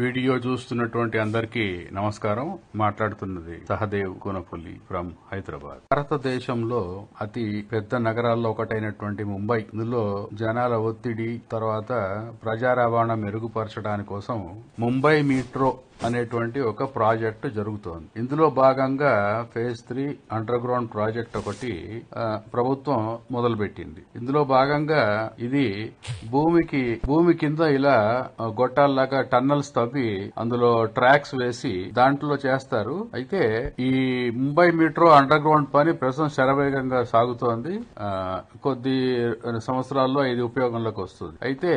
video చూస్తున్నటువంటి అందరికీ నమస్కారం మాట్లాడుతున్నది సహదేవ్ కునపల్లి ఫ్రం హైదరాబాద్ భారతదేశంలో అతి పెద్ద నగరాల్లో ఒకటైనటువంటి ముంబై ఇందులో జనాల ఒత్తిడి తర్వాత ప్రజా రవాణా మెరుగుపరచడానికి కోసం ముంబై మెట్రో అనేటువంటి ఒక ప్రాజెక్టు జరుగుతోంది ఇందులో భాగంగా phase three underground project ఒకటి ప్రభుత్వం మొదలు పెట్టింది ఇందులో భాగంగా ఇది భూమికి భూమి కింద ఇలా గొట్టాల్లాగా టన్నల్స్ తవ్వి అందులో ట్రాక్స్ వేసి దాంట్లో చేస్తారు అయితే ఈ ముంబై మెట్రో అండర్ గ్రౌండ్ పని ప్రస్తుతం శరవేగంగా సాగుతోంది కొద్ది సంవత్సరాల్లో ఇది ఉపయోగంలోకి వస్తుంది అయితే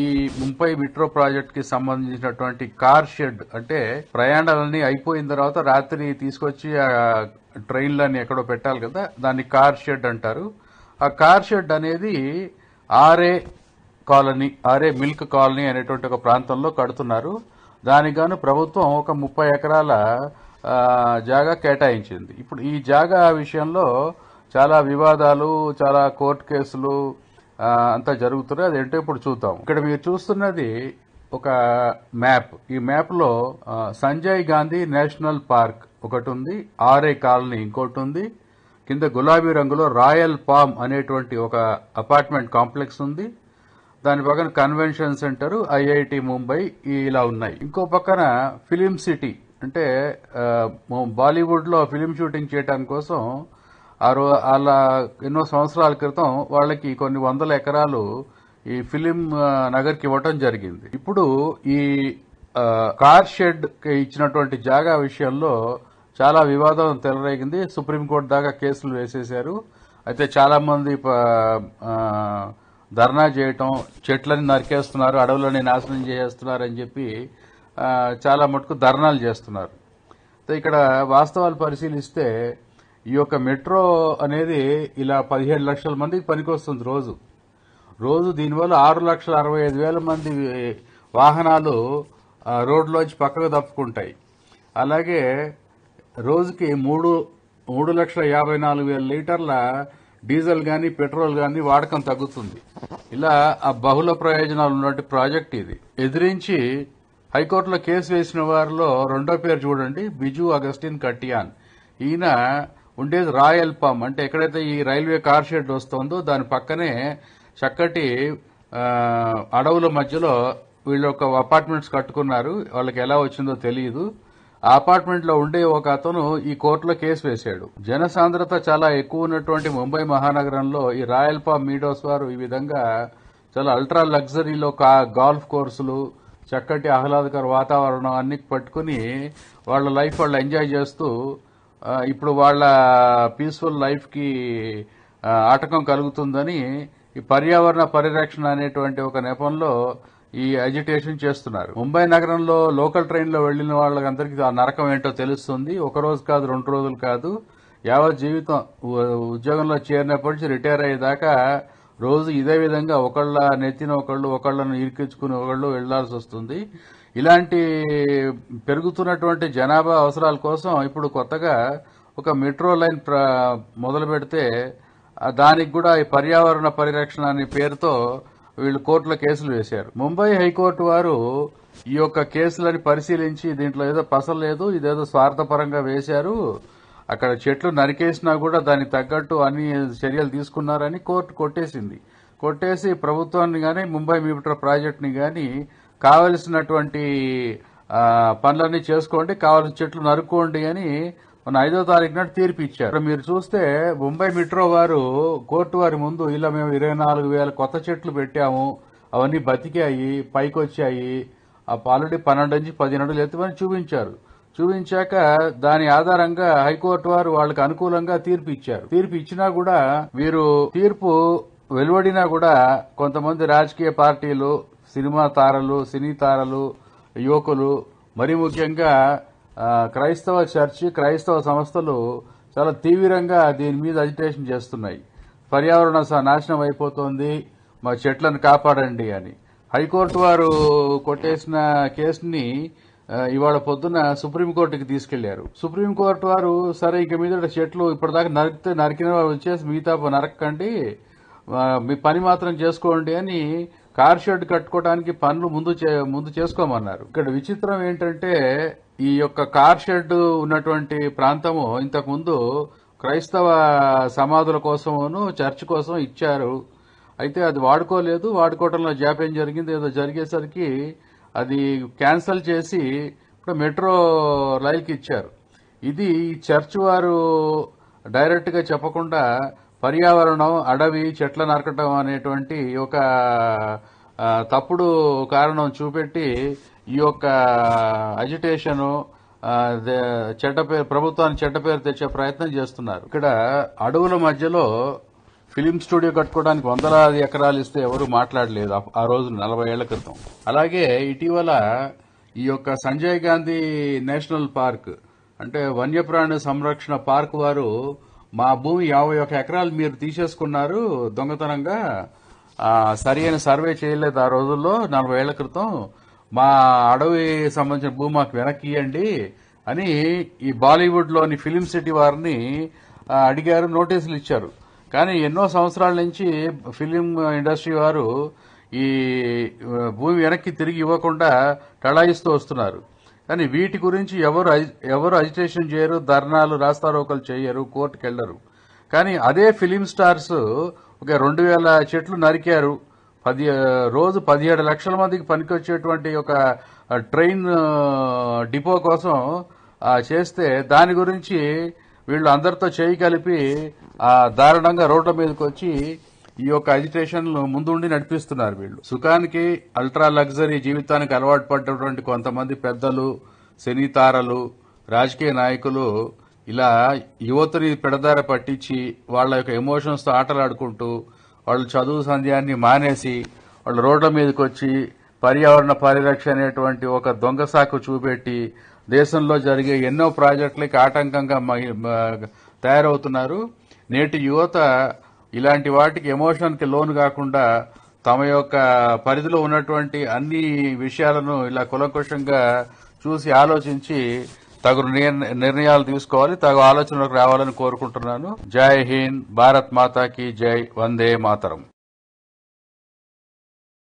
ఈ ముంబై మెట్రో ప్రాజెక్ట్ కి సంబంధించినటువంటి కార్ షెడ్ అంటే అంటే ప్రయాణాలన్నీ అయిపోయిన తర్వాత రాత్రి తీసుకొచ్చి ఆ లని ఎక్కడో పెట్టాలి కదా దాన్ని కార్ షెడ్ అంటారు ఆ కార్ షెడ్ అనేది Aarey colony Aarey milk colony అనేటువంటి ఒక ప్రాంతంలో కడుతున్నారు గాను ప్రభుత్వం ఒక ముప్పై ఎకరాల జాగా కేటాయించింది ఇప్పుడు ఈ జాగా విషయంలో చాలా వివాదాలు చాలా కోర్టు కేసులు అంతా జరుగుతున్నాయి అదేంటో ఇప్పుడు చూద్దాం ఇక్కడ మీరు చూస్తున్నది ఒక మ్యాప్ ఈ మ్యాప్లో సంజయ్ గాంధీ నేషనల్ పార్క్ ఒకటి ఉంది ఆర్ఏ కాలనీ ఇంకోటి ఉంది కింద గులాబీ రంగులో రాయల్ పామ్ అనేటువంటి ఒక అపార్ట్మెంట్ కాంప్లెక్స్ ఉంది దాని పక్కన కన్వెన్షన్ సెంటర్ ఐఐటి ముంబై ఇలా ఉన్నాయి ఇంకో పక్కన ఫిలిం సిటీ అంటే బాలీవుడ్లో ఫిలిం షూటింగ్ చేయడం కోసం ఆ రో అలా ఎన్నో సంవత్సరాల క్రితం వాళ్ళకి కొన్ని వందల ఎకరాలు ఈ ఫిలిం నగర్కి ఇవ్వటం జరిగింది ఇప్పుడు ఈ కార్ షెడ్ ఇచ్చినటువంటి జాగా విషయంలో చాలా వివాదం తెలరేగింది సుప్రీంకోర్టు దాకా కేసులు వేసేశారు అయితే చాలామంది ధర్నా చేయటం చెట్లని నరికేస్తున్నారు అడవులని నాశనం చేస్తున్నారు అని చెప్పి చాలా మటుకు ధర్నాలు చేస్తున్నారు ఇక్కడ వాస్తవాలు పరిశీలిస్తే ఈ యొక్క మెట్రో అనేది ఇలా పదిహేడు లక్షల మందికి పనికొస్తుంది రోజు రోజు దీనివల్ల ఆరు లక్షల అరవై ఐదు వేల మంది వాహనాలు రోడ్లోంచి పక్కకు తప్పుకుంటాయి అలాగే రోజుకి మూడు మూడు లక్షల యాభై నాలుగు వేల లీటర్ల డీజిల్ కానీ పెట్రోల్ కానీ వాడకం తగ్గుతుంది ఇలా ఆ బహుళ ప్రయోజనాలు ఉన్నటువంటి ప్రాజెక్ట్ ఇది ఎదిరించి హైకోర్టులో కేసు వేసిన వారిలో రెండో పేరు చూడండి బిజు అగస్టిన్ కటియాన్ ఈయన ఉండేది రాయల్ పామ్ అంటే ఎక్కడైతే ఈ రైల్వే కార్ షెడ్ వస్తుందో దాని పక్కనే చక్కటి అడవుల మధ్యలో వీళ్ళు ఒక అపార్ట్మెంట్స్ కట్టుకున్నారు వాళ్ళకి ఎలా వచ్చిందో తెలియదు ఆ అపార్ట్మెంట్ లో ఉండే ఒక అతను ఈ కోర్టులో కేసు వేశాడు జనసాంద్రత చాలా ఎక్కువ ఉన్నటువంటి ముంబై మహానగరంలో ఈ రాయల్పా మీడోస్ వారు ఈ విధంగా చాలా అల్ట్రా లగ్జరీలో గాల్ఫ్ కోర్సులు చక్కటి ఆహ్లాదకర వాతావరణం అన్ని పట్టుకుని వాళ్ళ లైఫ్ వాళ్ళు ఎంజాయ్ చేస్తూ ఇప్పుడు వాళ్ళ పీస్ఫుల్ లైఫ్కి ఆటకం కలుగుతుందని ఈ పర్యావరణ పరిరక్షణ అనేటువంటి ఒక నెపంలో ఈ అజిటేషన్ చేస్తున్నారు ముంబై నగరంలో లోకల్ ట్రైన్లో వెళ్లిన వాళ్ళందరికీ ఆ నరకం ఏంటో తెలుస్తుంది ఒక రోజు కాదు రెండు రోజులు కాదు యావత్ జీవితం ఉద్యోగంలో చేరినప్పటి నుంచి రిటైర్ అయ్యేదాకా రోజు ఇదే విధంగా ఒకళ్ళ నెత్తిన ఒకళ్ళు ఒకళ్ళను ఇరికించుకుని ఒకళ్ళు వెళ్లాల్సి వస్తుంది ఇలాంటి పెరుగుతున్నటువంటి జనాభా అవసరాల కోసం ఇప్పుడు కొత్తగా ఒక మెట్రో లైన్ మొదలు పెడితే దానికి కూడా ఈ పర్యావరణ పరిరక్షణ అనే పేరుతో వీళ్ళు కోర్టులో కేసులు వేశారు ముంబై హైకోర్టు వారు ఈ యొక్క కేసులని పరిశీలించి దీంట్లో ఏదో పసలు లేదు ఇదేదో స్వార్థపరంగా వేశారు అక్కడ చెట్లు నరికేసినా కూడా దానికి తగ్గట్టు అన్ని చర్యలు తీసుకున్నారని కోర్టు కొట్టేసింది కొట్టేసి ప్రభుత్వాన్ని కానీ ముంబై మీటర్ ప్రాజెక్టుని కానీ కావలసినటువంటి పనులన్నీ చేసుకోండి కావలసిన చెట్లు నరుక్కోండి అని మన ఐదో తారీఖు నాడు తీర్పు ఇచ్చారు మీరు చూస్తే ముంబై మెట్రో వారు కోర్టు వారి ముందు ఇలా మేము ఇరవై నాలుగు వేల కొత్త చెట్లు పెట్టాము అవన్నీ బతికాయి పైకి వచ్చాయి ఆ పాలడి పన్నెండు నుంచి పదిహేడు ఎత్తుమని చూపించారు చూపించాక దాని ఆధారంగా హైకోర్టు వారు వాళ్ళకి అనుకూలంగా తీర్పు ఇచ్చారు తీర్పు ఇచ్చినా కూడా వీరు తీర్పు వెలువడినా కూడా కొంతమంది రాజకీయ పార్టీలు సినిమా తారలు సినీ తారలు యువకులు మరీ ముఖ్యంగా క్రైస్తవ చర్చి క్రైస్తవ సంస్థలు చాలా తీవ్రంగా దీని మీద అజిటేషన్ చేస్తున్నాయి పర్యావరణ నాశనం అయిపోతుంది మా చెట్లను కాపాడండి అని హైకోర్టు వారు కొట్టేసిన కేసుని ఇవాళ పొద్దున సుప్రీంకోర్టుకి తీసుకెళ్లారు సుప్రీంకోర్టు వారు సరే ఇక మీద చెట్లు ఇప్పటిదాకా నరికితే నరికిన వాళ్ళు వచ్చేసి మిగతా నరకండి మీ పని మాత్రం చేసుకోండి అని కార్ షెడ్ కట్టుకోవడానికి పనులు ముందు ముందు చేసుకోమన్నారు ఇక్కడ విచిత్రం ఏంటంటే ఈ యొక్క కార్ షెడ్ ఉన్నటువంటి ప్రాంతము ఇంతకుముందు క్రైస్తవ సమాధుల కోసమును చర్చ్ కోసం ఇచ్చారు అయితే అది వాడుకోలేదు వాడుకోవడంలో జాప్యం జరిగింది ఏదో జరిగేసరికి అది క్యాన్సిల్ చేసి ఇప్పుడు మెట్రో రైల్కి ఇచ్చారు ఇది చర్చ్ వారు డైరెక్ట్గా చెప్పకుండా పర్యావరణం అడవి చెట్ల నరకటం అనేటువంటి ఒక తప్పుడు కారణం చూపెట్టి ఈ యొక్క అజిటేషను చెడ్డ పేరు ప్రభుత్వానికి చెడ్డ పేరు తెచ్చే ప్రయత్నం చేస్తున్నారు ఇక్కడ అడవుల మధ్యలో ఫిలిం స్టూడియో కట్టుకోవడానికి వందలాది ఎకరాలు ఇస్తే ఎవరు మాట్లాడలేదు ఆ రోజు నలభై ఏళ్ల క్రితం అలాగే ఇటీవల ఈ యొక్క సంజయ్ గాంధీ నేషనల్ పార్క్ అంటే వన్యప్రాణి సంరక్షణ పార్క్ వారు మా భూమి యాభై ఒక ఎకరాలు మీరు తీసేసుకున్నారు దొంగతనంగా సరి అయిన సర్వే చేయలేదు ఆ రోజుల్లో నలభై ఏళ్ల క్రితం మా అడవి సంబంధించిన భూమి మాకు వెనక్కి ఇవ్వండి అని ఈ బాలీవుడ్లోని ఫిలిం సిటీ వారిని అడిగారు నోటీసులు ఇచ్చారు కానీ ఎన్నో సంవత్సరాల నుంచి ఫిలిం ఇండస్ట్రీ వారు ఈ భూమి వెనక్కి తిరిగి ఇవ్వకుండా టళాయిస్తూ వస్తున్నారు కానీ వీటి గురించి ఎవరు ఎవరు అజిటేషన్ చేయరు ధర్నాలు రాస్తారోకలు చేయరు కోర్టుకు వెళ్ళరు కానీ అదే ఫిలిం స్టార్స్ ఒక రెండు వేల చెట్లు నరికారు పది రోజు పదిహేడు లక్షల మందికి పనికి వచ్చేటువంటి ఒక ట్రైన్ డిపో కోసం చేస్తే దాని గురించి వీళ్ళు అందరితో చేయి కలిపి దారుణంగా రోడ్ల మీదకి వచ్చి ఈ యొక్క అజిటేషన్ లో ముందుండి నడిపిస్తున్నారు వీళ్ళు సుఖానికి అల్ట్రా లగ్జరీ జీవితానికి అలవాటు పడ్డటువంటి కొంతమంది పెద్దలు సినీతారలు రాజకీయ నాయకులు ఇలా యువతని పెడదార పట్టించి వాళ్ళ యొక్క ఎమోషన్స్ తో ఆటలాడుకుంటూ వాళ్ళు చదువు సంధ్యాన్ని మానేసి వాళ్ళు రోడ్ల మీదకి వచ్చి పర్యావరణ పరిరక్షణ అనేటువంటి ఒక దొంగ సాకు చూపెట్టి దేశంలో జరిగే ఎన్నో ప్రాజెక్టులకి ఆటంకంగా తయారవుతున్నారు నేటి యువత ఇలాంటి వాటికి ఎమోషన్కి లోను కాకుండా తమ యొక్క పరిధిలో ఉన్నటువంటి అన్ని విషయాలను ఇలా కులంకుషంగా చూసి ఆలోచించి తగు నిర్ణయాలు తీసుకోవాలి తగు ఆలోచనలకు రావాలని కోరుకుంటున్నాను జై హింద్ భారత్ మాతాకి జై వందే మాతరం